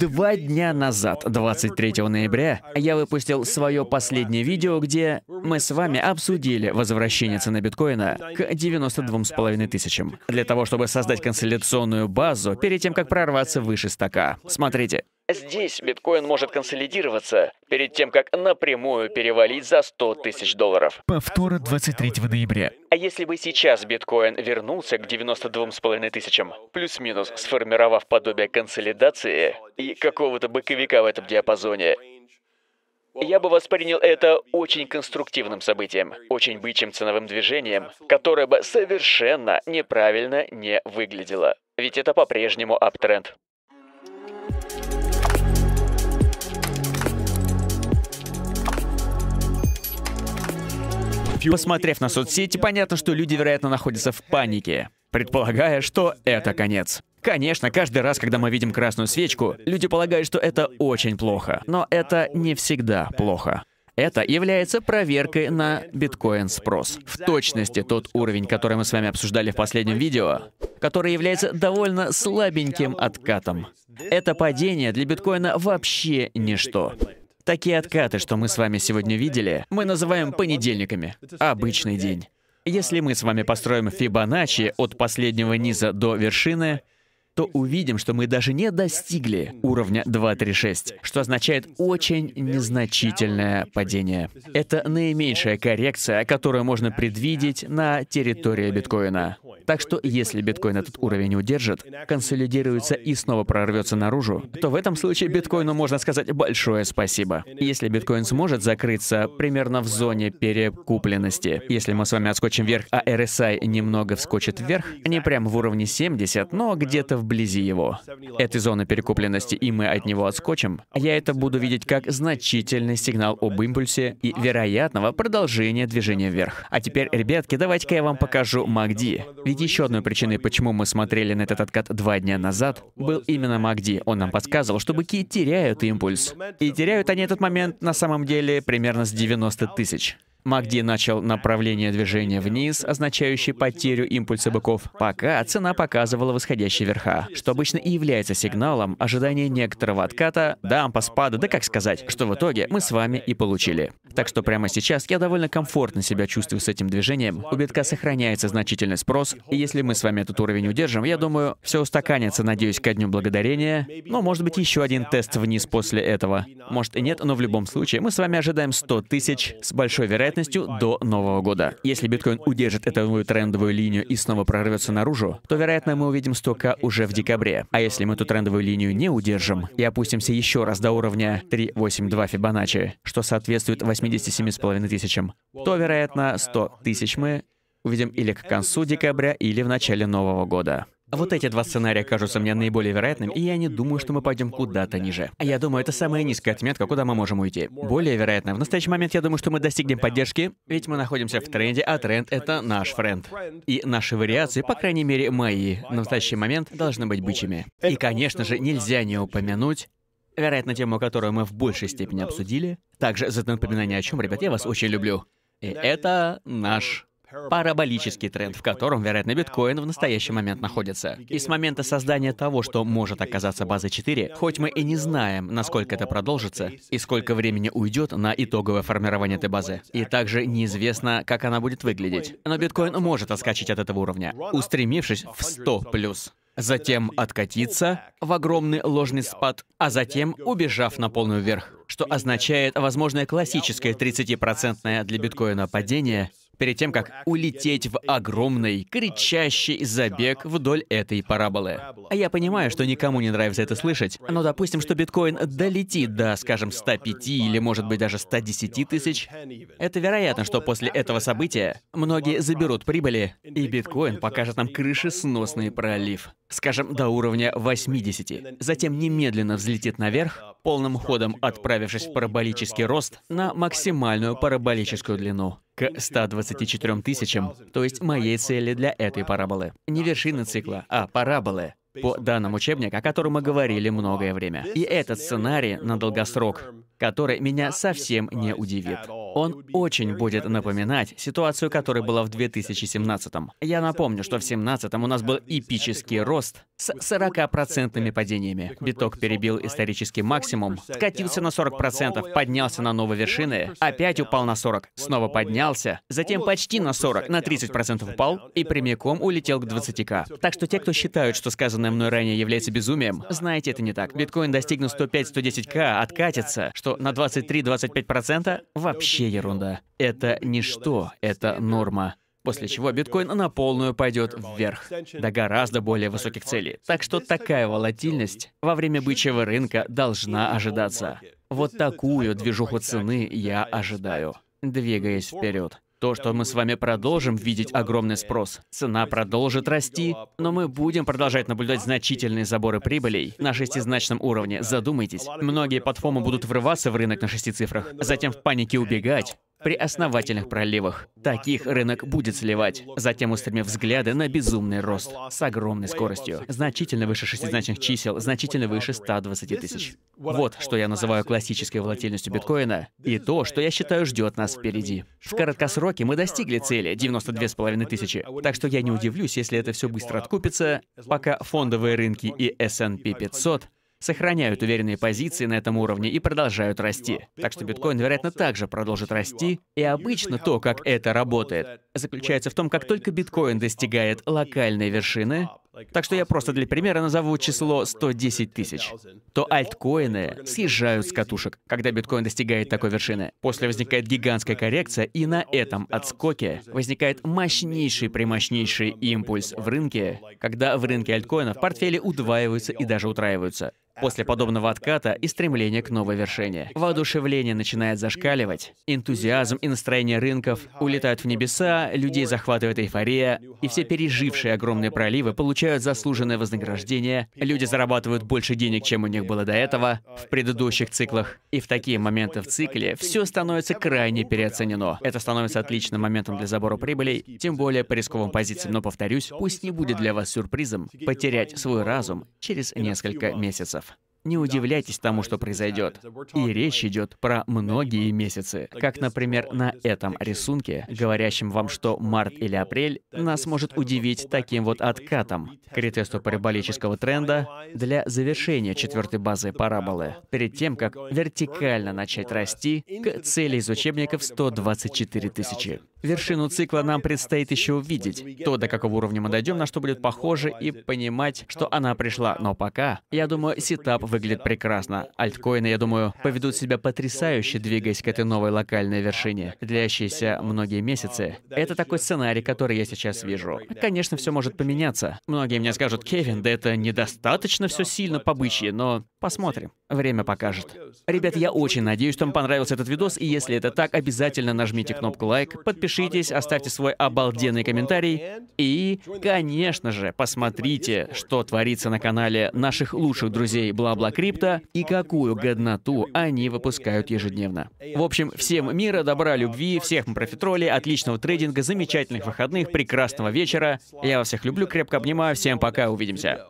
Два дня назад, 23 ноября, я выпустил свое последнее видео, где мы с вами обсудили возвращение цены биткоина к 92,5 тысячам. Для того, чтобы создать консолидационную базу перед тем, как прорваться выше стака. Смотрите, Здесь биткоин может консолидироваться перед тем, как напрямую перевалить за 100 тысяч долларов. Повтора 23 ноября. А если бы сейчас биткоин вернулся к 92,5 тысячам, плюс-минус сформировав подобие консолидации и какого-то боковика в этом диапазоне, я бы воспринял это очень конструктивным событием, очень бычьим ценовым движением, которое бы совершенно неправильно не выглядело. Ведь это по-прежнему аптренд. Посмотрев на соцсети, понятно, что люди, вероятно, находятся в панике, предполагая, что это конец. Конечно, каждый раз, когда мы видим красную свечку, люди полагают, что это очень плохо. Но это не всегда плохо. Это является проверкой на биткоин-спрос. В точности тот уровень, который мы с вами обсуждали в последнем видео, который является довольно слабеньким откатом. Это падение для биткоина вообще ничто. Такие откаты, что мы с вами сегодня видели, мы называем понедельниками. Обычный день. Если мы с вами построим Фибоначчи от последнего низа до вершины, то увидим, что мы даже не достигли уровня 236, что означает очень незначительное падение. Это наименьшая коррекция, которую можно предвидеть на территории биткоина. Так что если биткоин этот уровень удержит, консолидируется и снова прорвется наружу, то в этом случае биткоину можно сказать большое спасибо. Если биткоин сможет закрыться примерно в зоне перекупленности, если мы с вами отскочим вверх, а RSI немного вскочит вверх, не прямо в уровне 70, но где-то вблизи его, этой зоны перекупленности, и мы от него отскочим, я это буду видеть как значительный сигнал об импульсе и вероятного продолжения движения вверх. А теперь, ребятки, давайте-ка я вам покажу MACD. Ведь еще одной причиной, почему мы смотрели на этот откат два дня назад, был именно Магди. Он нам подсказывал, что быки теряют импульс. И теряют они этот момент на самом деле примерно с 90 тысяч. Магди начал направление движения вниз, означающее потерю импульса быков, пока цена показывала восходящие верха, что обычно и является сигналом ожидания некоторого отката, дампа, спада, да как сказать, что в итоге мы с вами и получили. Так что прямо сейчас я довольно комфортно себя чувствую с этим движением, у битка сохраняется значительный спрос, и если мы с вами этот уровень удержим, я думаю, все устаканится, надеюсь, ко дню благодарения, но может быть еще один тест вниз после этого может и нет, но в любом случае мы с вами ожидаем 100 тысяч с большой вероятностью до Нового года. Если биткоин удержит эту трендовую линию и снова прорвется наружу, то, вероятно, мы увидим 100к уже в декабре. А если мы эту трендовую линию не удержим и опустимся еще раз до уровня 3.82 Фибоначчи, что соответствует 87,5 тысячам, то, вероятно, 100 тысяч мы увидим или к концу декабря, или в начале Нового года. Вот эти два сценария кажутся мне наиболее вероятным, и я не думаю, что мы пойдем куда-то ниже. Я думаю, это самая низкая отметка, куда мы можем уйти. Более вероятно, в настоящий момент я думаю, что мы достигнем поддержки, ведь мы находимся в тренде, а тренд — это наш френд. И наши вариации, по крайней мере мои, на настоящий момент должны быть бычьими. И, конечно же, нельзя не упомянуть вероятно, тему, которую мы в большей степени обсудили. Также за напоминание о чем, ребят, я вас очень люблю. И это наш параболический тренд, в котором, вероятно, биткоин в настоящий момент находится. И с момента создания того, что может оказаться база 4, хоть мы и не знаем, насколько это продолжится и сколько времени уйдет на итоговое формирование этой базы, и также неизвестно, как она будет выглядеть. Но биткоин может отскочить от этого уровня, устремившись в 100 плюс затем откатиться в огромный ложный спад, а затем убежав на полную вверх, что означает возможное классическое 30-процентное для биткоина падение перед тем, как улететь в огромный, кричащий забег вдоль этой параболы. А я понимаю, что никому не нравится это слышать, но допустим, что биткоин долетит до, скажем, 105 или, может быть, даже 110 тысяч, это вероятно, что после этого события многие заберут прибыли, и биткоин покажет нам крышесносный пролив. Скажем, до уровня 80. Затем немедленно взлетит наверх, полным ходом отправившись в параболический рост на максимальную параболическую длину к 124 тысячам, то есть моей цели для этой параболы. Не вершина цикла, а параболы по данным учебника, о котором мы говорили многое время. И этот сценарий на долгосрок, который меня совсем не удивит. Он очень будет напоминать ситуацию, которая была в 2017 -м. Я напомню, что в 2017 у нас был эпический рост с 40-процентными падениями. Биток перебил исторический максимум, скатился на 40%, поднялся на новые вершины, опять упал на 40, снова поднялся, затем почти на 40, на 30% упал и прямиком улетел к 20к. Так что те, кто считают, что сказанное мной ранее является безумием, знаете, это не так. Биткоин достигнут 105-110к, откатится, что на 23-25% вообще вообще ерунда. Это ничто, это норма. После чего биткоин на полную пойдет вверх, до гораздо более высоких целей. Так что такая волатильность во время бычьего рынка должна ожидаться. Вот такую движуху цены я ожидаю, двигаясь вперед то, что мы с вами продолжим видеть огромный спрос. Цена продолжит расти, но мы будем продолжать наблюдать значительные заборы прибылей на шестизначном уровне. Задумайтесь. Многие платформы будут врываться в рынок на шести цифрах, затем в панике убегать, при основательных проливах. Таких рынок будет сливать, затем устремив взгляды на безумный рост с огромной скоростью, значительно выше шестизначных чисел, значительно выше 120 тысяч. Вот что я называю классической волатильностью биткоина и то, что я считаю ждет нас впереди. В краткосроке мы достигли цели 92,5 тысячи, так что я не удивлюсь, если это все быстро откупится, пока фондовые рынки и S&P 500 сохраняют уверенные позиции на этом уровне и продолжают расти. Так что биткоин, вероятно, также продолжит расти. И обычно то, как это работает, заключается в том, как только биткоин достигает локальной вершины, так что я просто для примера назову число 110 тысяч. То альткоины съезжают с катушек, когда биткоин достигает такой вершины. После возникает гигантская коррекция, и на этом отскоке возникает мощнейший-примощнейший импульс в рынке, когда в рынке альткоинов портфели удваиваются и даже утраиваются. После подобного отката и стремления к новой вершине. Воодушевление начинает зашкаливать, энтузиазм и настроение рынков улетают в небеса, людей захватывает эйфория, и все пережившие огромные проливы получают заслуженное вознаграждение, люди зарабатывают больше денег, чем у них было до этого в предыдущих циклах. И в такие моменты в цикле все становится крайне переоценено. Это становится отличным моментом для забора прибыли, тем более по рисковым позициям. Но повторюсь, пусть не будет для вас сюрпризом потерять свой разум через несколько месяцев. Не удивляйтесь тому, что произойдет. И речь идет про многие месяцы. Как, например, на этом рисунке, говорящем вам, что март или апрель нас может удивить таким вот откатом к ретесту параболического тренда для завершения четвертой базы параболы, перед тем, как вертикально начать расти к цели из учебников 124 тысячи. Вершину цикла нам предстоит еще увидеть. То, до какого уровня мы дойдем, на что будет похоже, и понимать, что она пришла. Но пока, я думаю, сетап выглядит прекрасно. Альткоины, я думаю, поведут себя потрясающе, двигаясь к этой новой локальной вершине, длящейся многие месяцы. Это такой сценарий, который я сейчас вижу. Конечно, все может поменяться. Многие мне скажут, Кевин, да это недостаточно все сильно побычье, но посмотрим. Время покажет. Ребят, я очень надеюсь, что вам понравился этот видос, и если это так, обязательно нажмите кнопку лайк, подпишитесь, оставьте свой обалденный комментарий, и, конечно же, посмотрите, что творится на канале наших лучших друзей Бла-Бла Крипто и какую годноту они выпускают ежедневно. В общем, всем мира, добра, любви, всех мы профитроли, отличного трейдинга, замечательных выходных, прекрасного вечера. Я вас всех люблю, крепко обнимаю, всем пока, увидимся.